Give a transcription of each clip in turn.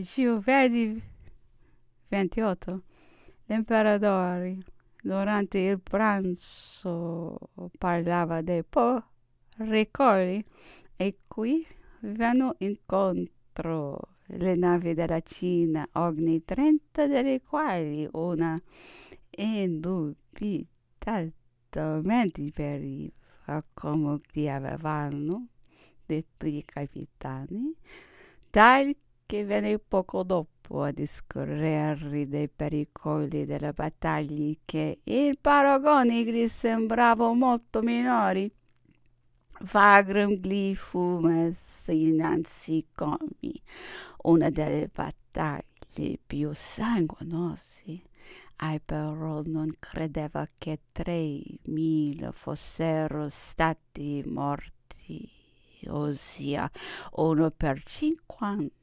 Dio vedi 28. L'imperatore durante il pranzo parlava dei pericoli e qui vanno incontro le navi della Cina, ogni 30 delle quali una indubitabilmente periva come avevano detto i capitani, dal che venne poco dopo a discorrere dei pericoli delle battaglie che in paragoni gli sembravano molto minori. Vagram gli fu messo innanzi come una delle battaglie più sanguinose. Ai però non credeva che tre mila fossero stati morti, ossia uno per cinquanta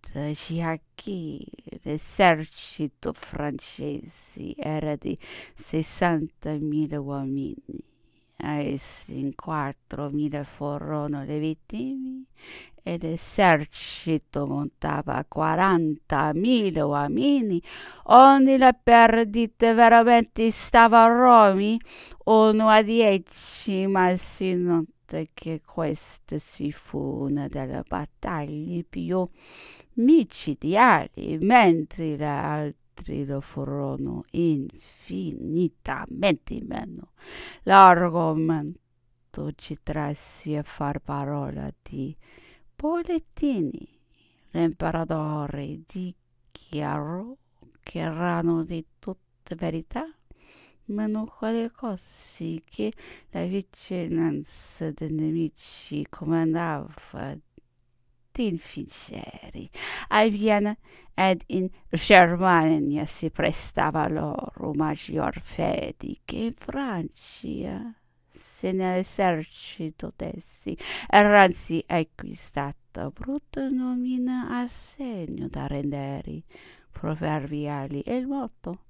Jacqui, l'esercito francese era di 60.000 uomini essi eh, in quattro mila furono le vittime e l'esercito montava a 40.000 uomini. Ogni la perdita veramente stava a Romi, uno a dieci, ma si nota che questa si fu una delle battaglie più micidiali, mentre le altre metri lo furono infinitamente meno. L'argomento ci trasse a far parola di bollettini. L'imperatore dichiarò che erano di tutta verità meno quelle cose che la vicinanza dei nemici comandava in fincieri. A Vienna ed in Germania si prestava loro maggior fede che in Francia se nell'esercito dessi eranzi anzi acquistata brutta nomina a segno da rendere proverbiali il motto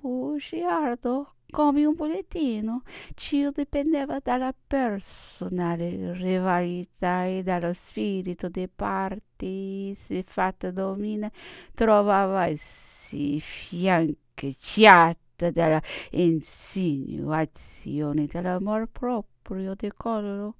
bugiardo come un bollettino, ciò dipendeva dalla personale rivalità e dallo spirito dei parti. Se fatta domina, trovava i si fiancheggiata dalla insinuazione dell'amor proprio di coloro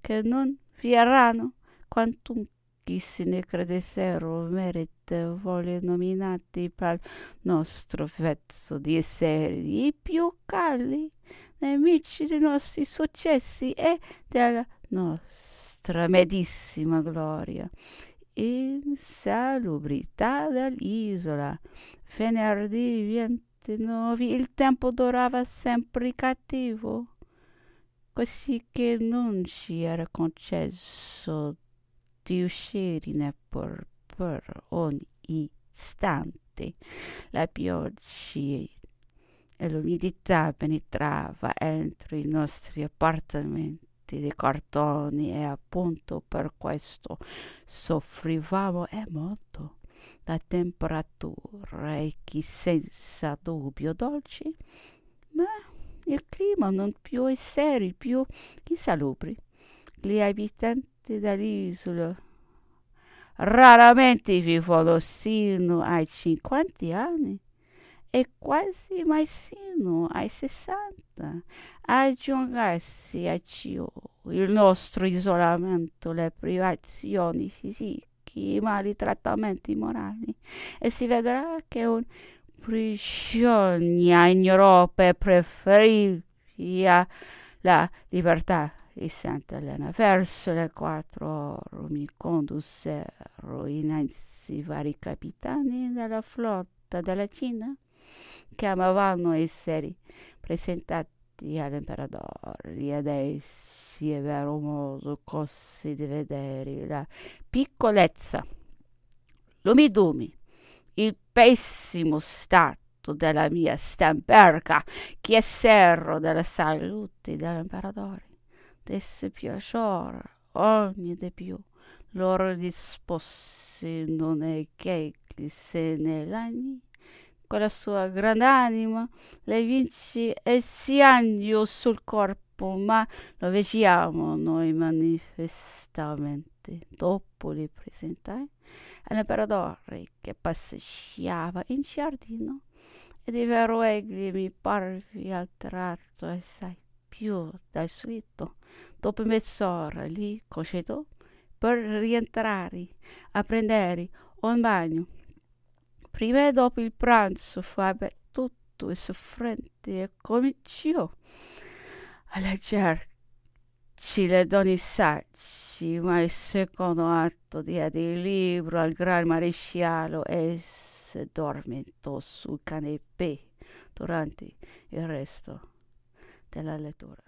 che non vi erano quantunque chi se ne credessero merit voli nominati pal nostro vezzo di essere i più cali nemici dei nostri successi e della nostra medissima gloria in salubrità dell'isola Venerdì 29 il tempo dorava sempre cattivo, così che non ci era concesso di uscirne per, per ogni istante. La pioggia e l'umidità penetrava entro i nostri appartamenti di cartoni e appunto per questo soffrivamo e molto la temperatura e chi senza dubbio dolci ma il clima non più essere più insalubri gli abitanti dell'isola raramente vivono sino ai 50 anni e quasi mai sino ai 60. Aggiungersi a ciò il nostro isolamento, le privazioni fisiche, i mali trattamenti morali e si vedrà che un prigioniero in Europa è preferisce la libertà e Elena. Verso le quattro ore mi condussero innanzi vari capitani della flotta della Cina che amavano essere presentati all'imperatore e ad essi era modo così di vedere la piccolezza, l'umidumi, il pessimo stato della mia stamperca, serro della salute dell'imperatore desse piacere ogni di più loro disposse non è che se ne lagni con la sua grande anima le vinci e si agno sul corpo ma lo vediamo noi manifestamente dopo li presentai all'imperatore che passeggiava in giardino e di vero egli mi parve alterato assai più dal solito. Dopo mezz'ora li concetò per rientrare a prendere un bagno. Prima e dopo il pranzo fu tutto il soffrente e cominciò a leggerci le donne saggi, ma il secondo atto diede il libro al gran maresciallo e si addormentò sul canapè durante il resto della lettura.